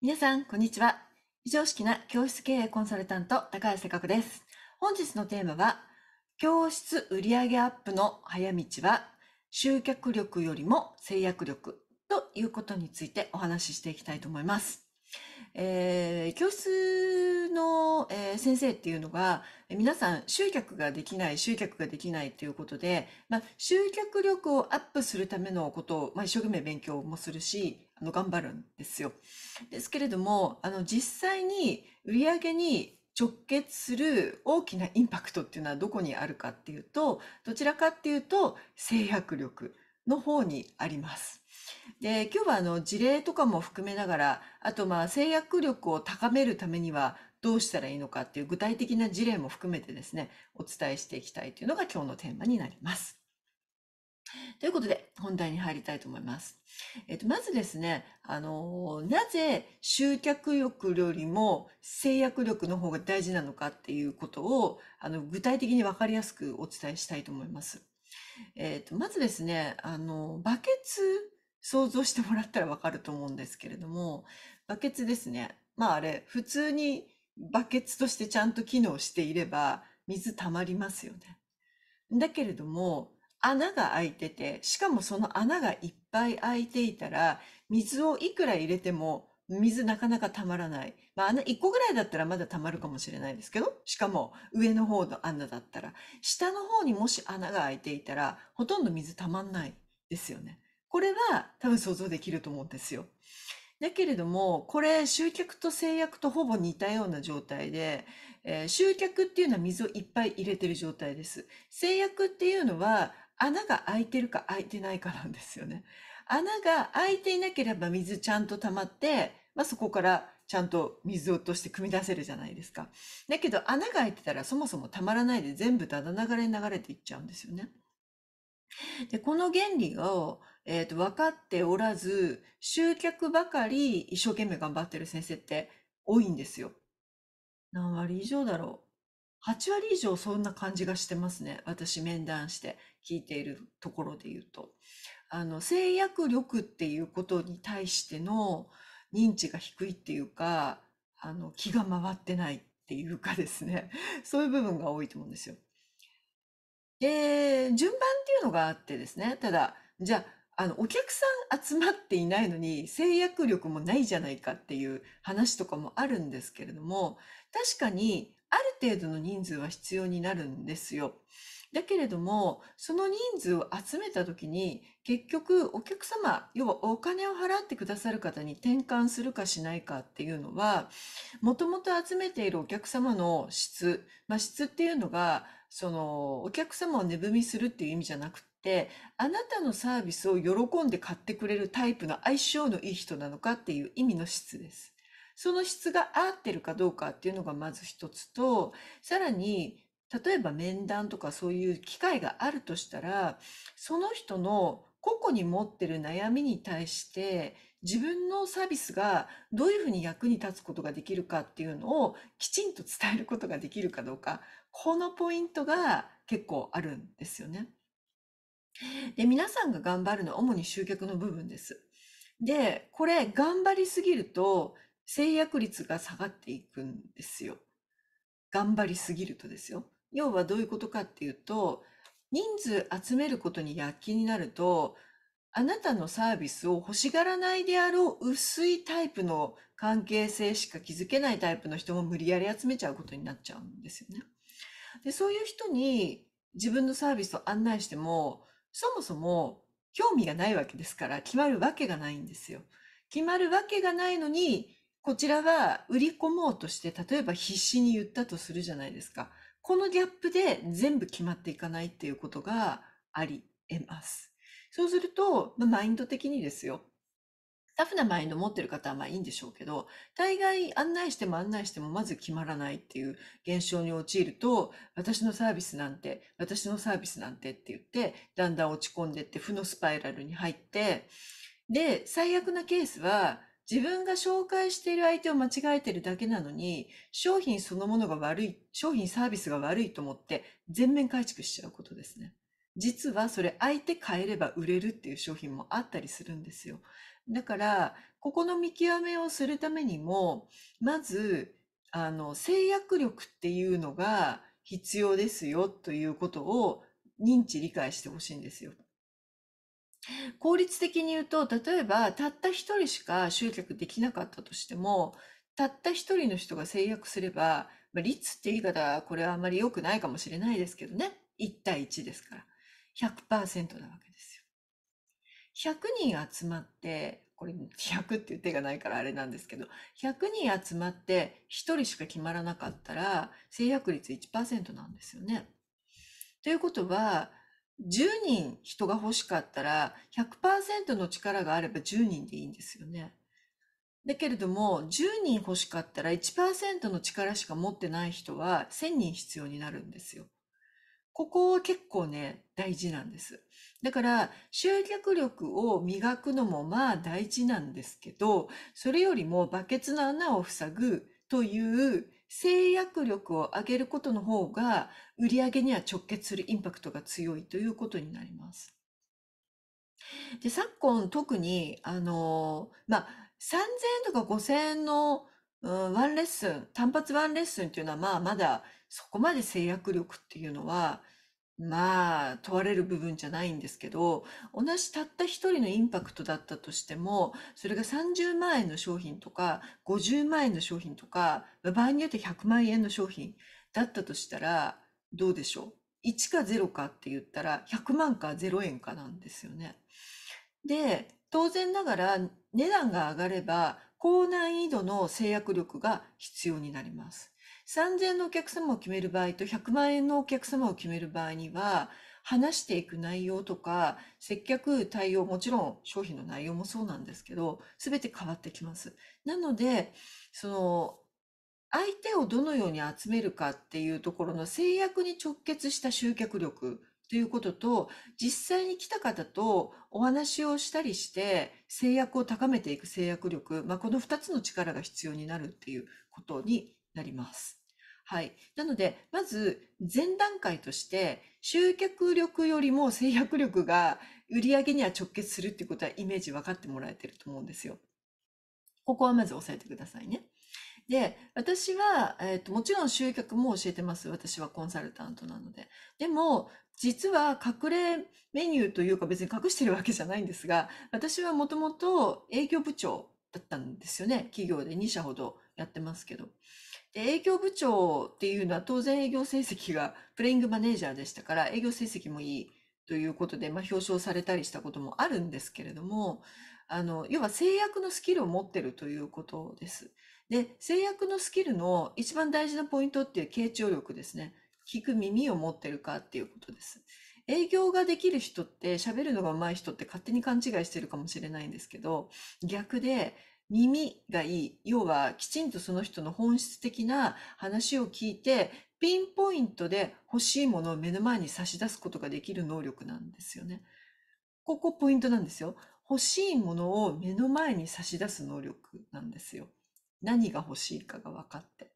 皆さん、こんにちは。非常識な教室経営コンサルタント、高橋坂子です。本日のテーマは、教室売上アップの早道は、集客力よりも制約力ということについてお話ししていきたいと思います。えー、教室の、えー、先生っていうのが、皆さん集客ができない、集客ができないということで、まあ、集客力をアップするためのことを、まあ、一生懸命勉強もするし、あの頑張るんですよ。ですけれども、あの実際に売上に直結する大きなインパクトっていうのはどこにあるかっていうと、どちらかっていうと制約力の方にあります。で、今日はあの事例とかも含めながら、あとまあ制約力を高めるためにはどうしたらいいのかっていう具体的な事例も含めてですね、お伝えしていきたいというのが今日のテーマになります。ということで、本題に入りたいと思います。えっと、まずですね、あの、なぜ集客力よりも制約力の方が大事なのかっていうことを、あの、具体的にわかりやすくお伝えしたいと思います。えっと、まずですね、あの、バケツ想像してもらったらわかると思うんですけれども、バケツですね。まああれ、普通にバケツとしてちゃんと機能していれば、水溜まりますよね。だけれども、穴が開いてて、しかもその穴がいっぱい開いていたら、水をいくら入れても、水なかなかたまらない。まあ、穴1個ぐらいだったらまだたまるかもしれないですけど、しかも上の方の穴だったら、下の方にもし穴が開いていたら、ほとんど水たまんないですよね。これは多分想像できると思うんですよ。だけれども、これ、集客と制約とほぼ似たような状態で、えー、集客っていうのは水をいっぱい入れてる状態です。制約っていうのは、穴が開いてるか開いてないかなんですよね。穴が開いていなければ水ちゃんと溜まって、まあ、そこからちゃんと水を落として汲み出せるじゃないですか。だけど穴が開いてたらそもそも溜まらないで全部だだ流れに流れていっちゃうんですよね。で、この原理を、えっ、ー、と、分かっておらず、集客ばかり一生懸命頑張ってる先生って多いんですよ。何割以上だろう8割以上そんな感じがしてますね。私面談して聞いているところで言うと。あの、制約力っていうことに対しての認知が低いっていうか、あの、気が回ってないっていうかですね。そういう部分が多いと思うんですよ。で、順番っていうのがあってですね。ただ、じゃあ、あの、お客さん集まっていないのに制約力もないじゃないかっていう話とかもあるんですけれども、確かにある程度の人数は必要になるんですよ。だけれども、その人数を集めた時に、結局お客様、要はお金を払ってくださる方に転換するかしないかっていうのは、もともと集めているお客様の質、まあ、質っていうのが、そのお客様を値踏みするっていう意味じゃなくて、あなたのサービスを喜んで買ってくれるタイプの相性のいい人なのかっていう意味の質です。その質が合ってるかどうかっていうのがまず一つと、さらに、例えば面談とかそういう機会があるとしたら、その人の個々に持ってる悩みに対して、自分のサービスがどういうふうに役に立つことができるかっていうのをきちんと伝えることができるかどうか、このポイントが結構あるんですよね。で、皆さんが頑張るのは主に集客の部分です。で、これ頑張りすぎると制約率が下がっていくんですよ。頑張りすぎるとですよ。要はどういうことかっていうと、人数集めることに躍起になると、あなたのサービスを欲しがらないであろう薄いタイプの関係性しか築けないタイプの人も無理やり集めちゃうことになっちゃうんですよね。で、そういう人に自分のサービスを案内しても、そもそも興味がないわけですから、決まるわけがないんですよ。決まるわけがないのに、こちらは売り込もうとして、例えば必死に言ったとするじゃないですか。このギャップで全部決まっていかないっていうことがあり得ます。そうすると、まあ、マインド的にですよ。タフなマインド持ってる方はまあいいんでしょうけど、大概案内しても案内してもまず決まらないっていう現象に陥ると、私のサービスなんて、私のサービスなんてって言って、だんだん落ち込んでって負のスパイラルに入って、で、最悪なケースは、自分が紹介している相手を間違えてるだけなのに、商品そのものが悪い、商品サービスが悪いと思って全面改築しちゃうことですね。実はそれ相手変えれば売れるっていう商品もあったりするんですよ。だから、ここの見極めをするためにも、まず、あの、制約力っていうのが必要ですよということを認知理解してほしいんですよ。効率的に言うと、例えば、たった一人しか集客できなかったとしても、たった一人の人が制約すれば、まあ、率って言い方はこれはあまり良くないかもしれないですけどね。1対1ですから。100%なわけですよ。100人集まって、これ100っていう手がないからあれなんですけど、100人集まって1人しか決まらなかったら、制約率1%なんですよね。ということは、10人人が欲しかったら100%の力があれば10人でいいんですよね。だけれども10人欲しかったら1%の力しか持ってない人は1000人必要になるんですよ。ここは結構ね大事なんです。だから集客力を磨くのもまあ大事なんですけどそれよりもバケツの穴を塞ぐという制約力を上げることの方が売上には直結するインパクトが強いということになります。で昨今特にあのまあ3000円とか5000円の、うん、ワンレッスン単発ワンレッスンっていうのはまあまだそこまで制約力っていうのはまあ、問われる部分じゃないんですけど、同じたった一人のインパクトだったとしても、それが30万円の商品とか、50万円の商品とか、場合によって100万円の商品だったとしたら、どうでしょう ?1 か0かって言ったら、100万か0円かなんですよね。で、当然ながら値段が上がれば、高難易度の制約力が必要になります。3000円のお客様を決める場合と100万円のお客様を決める場合には、話していく内容とか、接客、対応、もちろん商品の内容もそうなんですけど、すべて変わってきます。なので、その、相手をどのように集めるかっていうところの制約に直結した集客力ということと、実際に来た方とお話をしたりして、制約を高めていく制約力、まあ、この2つの力が必要になるっていうことになります。はい。なので、まず前段階として、集客力よりも制約力が売り上げには直結するっていうことはイメージ分かってもらえてると思うんですよ。ここはまず押さえてくださいね。で、私は、えっ、ー、と、もちろん集客も教えてます。私はコンサルタントなので。でも、実は隠れメニューというか別に隠してるわけじゃないんですが、私はもともと営業部長だったんですよね。企業で2社ほどやってますけど。で、営業部長っていうのは当然営業成績がプレイングマネージャーでしたから、営業成績もいいということで、まあ、表彰されたりしたこともあるんですけれども、あの、要は制約のスキルを持ってるということです。で、制約のスキルの一番大事なポイントっていう傾聴力ですね。聞く耳を持ってるかっていうことです。営業ができる人って喋るのが上手い人って勝手に勘違いしてるかもしれないんですけど、逆で耳がいい。要は、きちんとその人の本質的な話を聞いて、ピンポイントで欲しいものを目の前に差し出すことができる能力なんですよね。ここポイントなんですよ。欲しいものを目の前に差し出す能力なんですよ。何が欲しいかが分かって。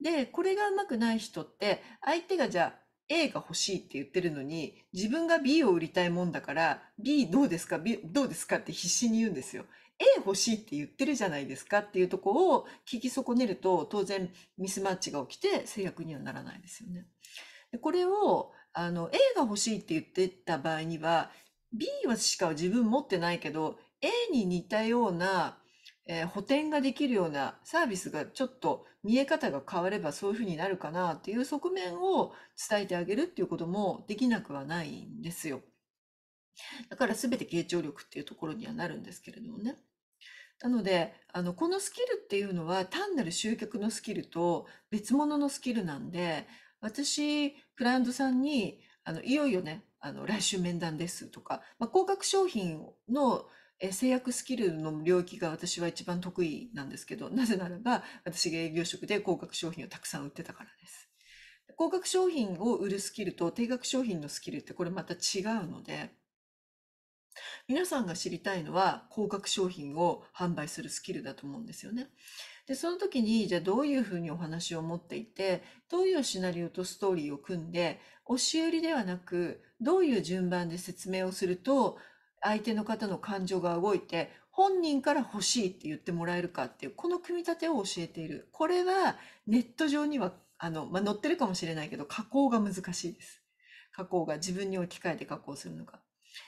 で、これがうまくない人って、相手がじゃあ、A が欲しいって言ってるのに、自分が B を売りたいもんだから、B どうですか ?B どうですかって必死に言うんですよ。A 欲しいって言ってるじゃないですかっていうとこを聞き損ねると、当然ミスマッチが起きて制約にはならないですよね。でこれを、あの、A が欲しいって言ってた場合には、B はしか自分持ってないけど、A に似たようなえー、補填ができるようなサービスがちょっと見え方が変わればそういうふうになるかなっていう側面を伝えてあげるっていうこともできなくはないんですよ。だから全て傾聴力っていうところにはなるんですけれどもね。なので、あの、このスキルっていうのは単なる集客のスキルと別物のスキルなんで、私、クライアントさんに、あの、いよいよね、あの、来週面談ですとか、まあ、高額商品のえ制約スキルの領域が私は一番得意なんですけど、なぜならば私が営業職で高額商品をたくさん売ってたからです。高額商品を売るスキルと定額商品のスキルってこれまた違うので、皆さんが知りたいのは高額商品を販売するスキルだと思うんですよね。で、その時に、じゃあどういうふうにお話を持っていて、どういうシナリオとストーリーを組んで、押し売りではなく、どういう順番で説明をすると、相手の方の感情が動いて本人から欲しいって言ってもらえるかっていうこの組み立てを教えているこれはネット上にはあの、まあ、載ってるかもしれないけど加工が難しいです加工が自分に置き換えて加工するのが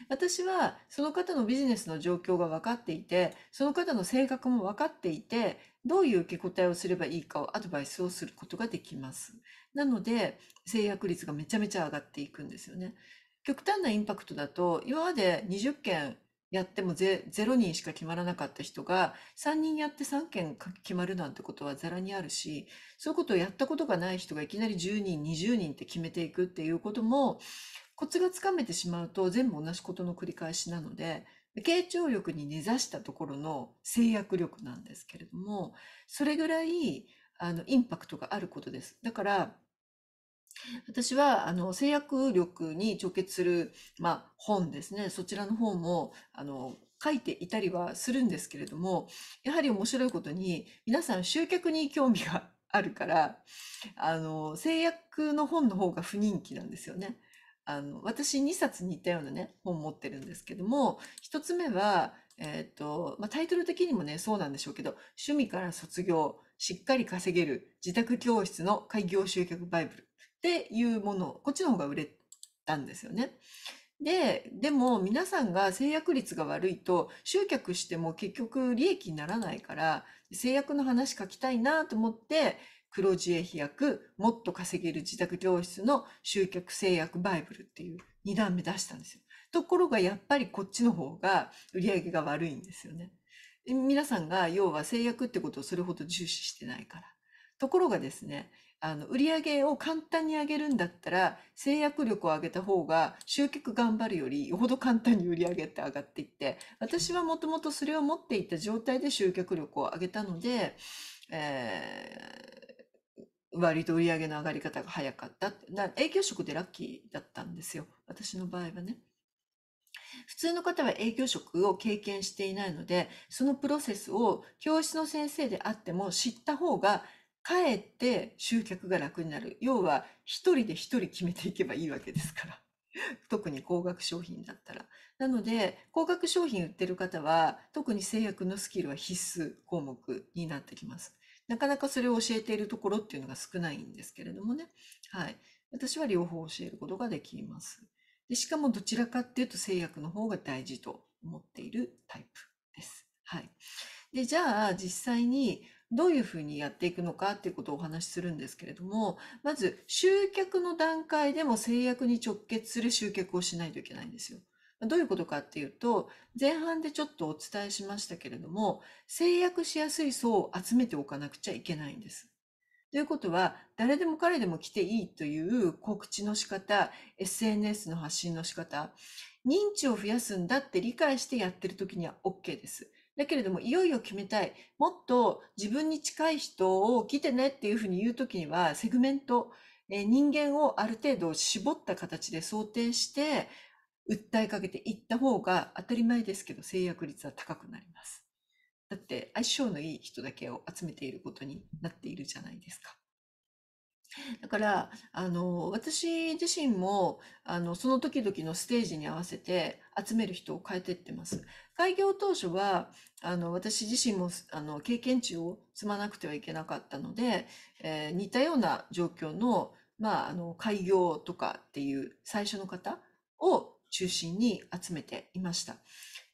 私はその方のビジネスの状況が分かっていてその方の性格も分かっていてどういう受け答えをすればいいかをアドバイスをすることができますなので制約率がめちゃめちゃ上がっていくんですよね極端なインパクトだと今まで20件やってもゼ0人しか決まらなかった人が3人やって3件決まるなんてことはざらにあるしそういうことをやったことがない人がいきなり10人20人って決めていくっていうこともコツがつかめてしまうと全部同じことの繰り返しなので傾聴力に根ざしたところの制約力なんですけれどもそれぐらいあのインパクトがあることです。だから私はあの制約力に直結する、まあ、本ですねそちらの方もあの書いていたりはするんですけれどもやはり面白いことに皆さん集客に興味があるからあの制約の本の方が不人気なんですよね。あの私2冊に似たようなね本持ってるんですけども1つ目は、えーとまあ、タイトル的にもねそうなんでしょうけど「趣味から卒業しっかり稼げる自宅教室の開業集客バイブル」っていうもの、こっちの方が売れたんですよね。で、でも皆さんが制約率が悪いと集客しても結局利益にならないから制約の話書きたいなと思って黒字へ飛躍、もっと稼げる自宅教室の集客制約バイブルっていう2段目出したんですよ。ところがやっぱりこっちの方が売り上げが悪いんですよね。皆さんが要は制約ってことをそれほど重視してないから。ところがですね、あの、売り上げを簡単に上げるんだったら、制約力を上げた方が、集客頑張るより、よほど簡単に売り上げって上がっていって、私はもともとそれを持っていた状態で集客力を上げたので、えー、割と売り上げの上がり方が早かった。な営業職でラッキーだったんですよ。私の場合はね。普通の方は営業職を経験していないので、そのプロセスを教室の先生であっても知った方がかえって集客が楽になる。要は一人で一人決めていけばいいわけですから。特に高額商品だったら。なので、高額商品売ってる方は、特に制約のスキルは必須項目になってきます。なかなかそれを教えているところっていうのが少ないんですけれどもね。はい。私は両方教えることができます。でしかもどちらかっていうと制約の方が大事と思っているタイプです。はい。で、じゃあ実際にどういうふうにやっていくのかっていうことをお話しするんですけれども、まず集客の段階でも制約に直結する集客をしないといけないんですよ。どういうことかっていうと、前半でちょっとお伝えしましたけれども、制約しやすい層を集めておかなくちゃいけないんです。ということは、誰でも彼でも来ていいという告知の仕方、SNS の発信の仕方、認知を増やすんだって理解してやってる時には OK です。だけれども、いよいよ決めたい。もっと自分に近い人を来てねっていうふうに言うときには、セグメント、え人間をある程度絞った形で想定して、訴えかけていった方が当たり前ですけど、制約率は高くなります。だって相性のいい人だけを集めていることになっているじゃないですか。だから、あの、私自身も、あの、その時々のステージに合わせて集める人を変えてってます。開業当初は、あの、私自身も、あの、経験値を積まなくてはいけなかったので、えー、似たような状況の、まあ、あの、開業とかっていう最初の方を中心に集めていました。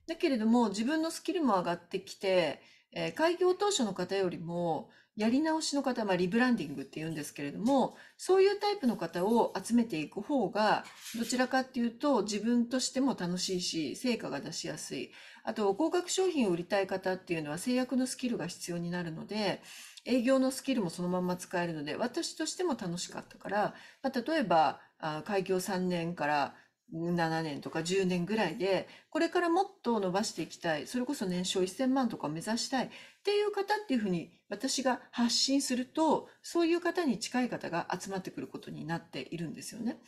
だけれども、自分のスキルも上がってきて、えー、開業当初の方よりも、やり直しの方、まあ、リブランディングって言うんですけれども、そういうタイプの方を集めていく方が、どちらかっていうと、自分としても楽しいし、成果が出しやすい。あと、高額商品を売りたい方っていうのは制約のスキルが必要になるので、営業のスキルもそのまま使えるので、私としても楽しかったから、まあ、例えば、あ開業3年から7年とか10年ぐらいで、これからもっと伸ばしていきたい、それこそ年商1000万とか目指したいっていう方っていうふうに私が発信すると、そういう方に近い方が集まってくることになっているんですよね。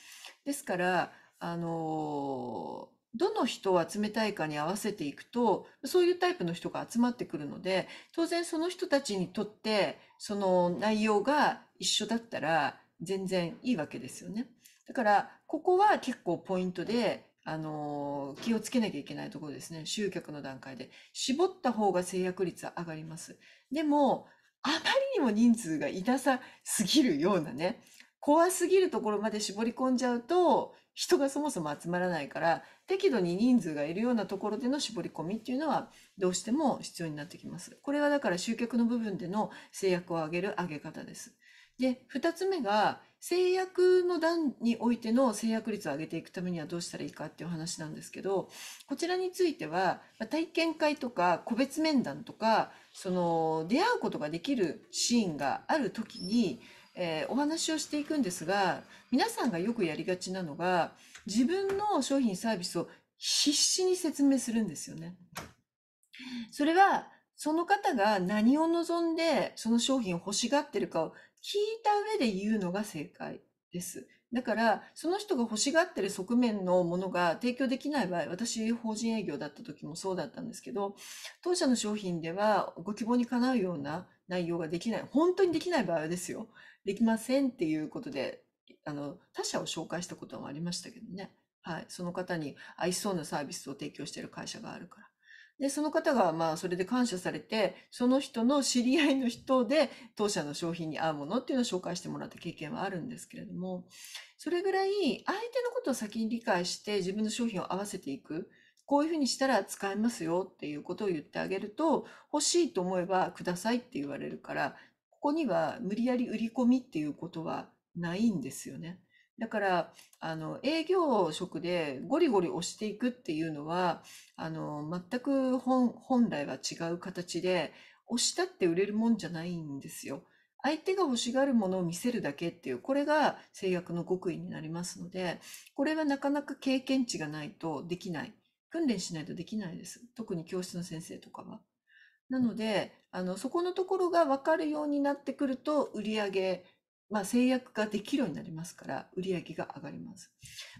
ですから、あのーどの人を集めたいかに合わせていくと、そういうタイプの人が集まってくるので、当然その人たちにとって、その内容が一緒だったら全然いいわけですよね。だから、ここは結構ポイントで、あの、気をつけなきゃいけないところですね。集客の段階で。絞った方が制約率は上がります。でも、あまりにも人数がいなさすぎるようなね、怖すぎるところまで絞り込んじゃうと、人がそもそも集まらないから、適度に人数がいるようなところでの絞り込みっていうのはどうしても必要になってきます。これはだから集客の部分での制約を上げる上げ方です。で、2つ目が制約の段においての制約率を上げていくためにはどうしたらいいかっていう話なんですけど、こちらについては体験会とか個別面談とか、その出会うことができるシーンがある時に、えー、お話をしていくんですが、皆さんがよくやりがちなのが、自分の商品サービスを必死に説明するんですよね。それは、その方が何を望んでその商品を欲しがってるかを聞いた上で言うのが正解です。だから、その人が欲しがってる側面のものが提供できない場合、私、法人営業だった時もそうだったんですけど、当社の商品ではご希望にかなうような内容ができない、本当にできない場合ですよ。できませんっていうことで、あの、他社を紹介したこともありましたけどね。はい。その方に合いそうなサービスを提供している会社があるから。で、その方が、まあ、それで感謝されて、その人の知り合いの人で、当社の商品に合うものっていうのを紹介してもらった経験はあるんですけれども、それぐらい、相手のことを先に理解して、自分の商品を合わせていく。こういうふうにしたら使えますよっていうことを言ってあげると、欲しいと思えばくださいって言われるから、こには無理やり売り込みっていうことはないんですよね。だから、あの、営業職でゴリゴリ押していくっていうのは、あの、全く本、本来は違う形で、押したって売れるもんじゃないんですよ。相手が欲しがるものを見せるだけっていう、これが制約の極意になりますので、これはなかなか経験値がないとできない。訓練しないとできないです。特に教室の先生とかは。なので、あの、そこのところが分かるようになってくると、売り上げ、まあ、制約ができるようになりますから、売り上げが上がります。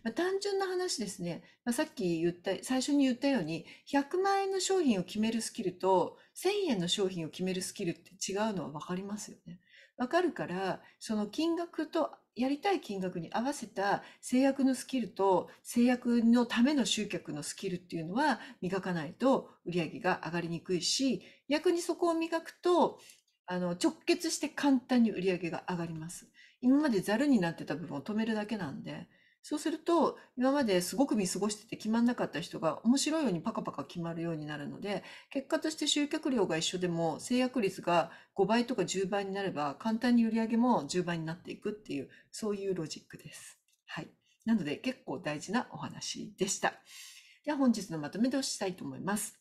まあ、単純な話ですね。まあ、さっき言った、最初に言ったように、100万円の商品を決めるスキルと、1000円の商品を決めるスキルって違うのは分かりますよね。わかるから、その金額とやりたい金額に合わせた制約のスキルと制約のための集客のスキルっていうのは磨かないと売り上げが上がりにくいし、逆にそこを磨くと、あの、直結して簡単に売り上げが上がります。今までザルになってた部分を止めるだけなんで、そうすると、今まですごく見過ごしてて決まんなかった人が面白いようにパカパカ決まるようになるので、結果として集客量が一緒でも制約率が5倍とか10倍になれば、簡単に売り上げも10倍になっていくっていう、そういうロジックです。はい。なので結構大事なお話でした。では本日のまとめとしたいと思います。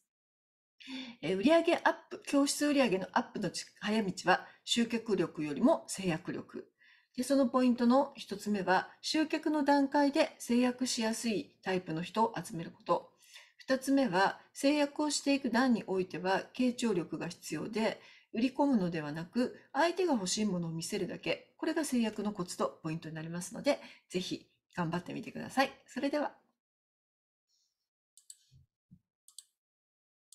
え売上アップ、教室売上のアップの早道は集客力よりも制約力。でそのポイントの1つ目は、集客の段階で制約しやすいタイプの人を集めること。2つ目は、制約をしていく段においては、傾聴力が必要で、売り込むのではなく、相手が欲しいものを見せるだけ。これが制約のコツとポイントになりますので、ぜひ頑張ってみてください。それでは。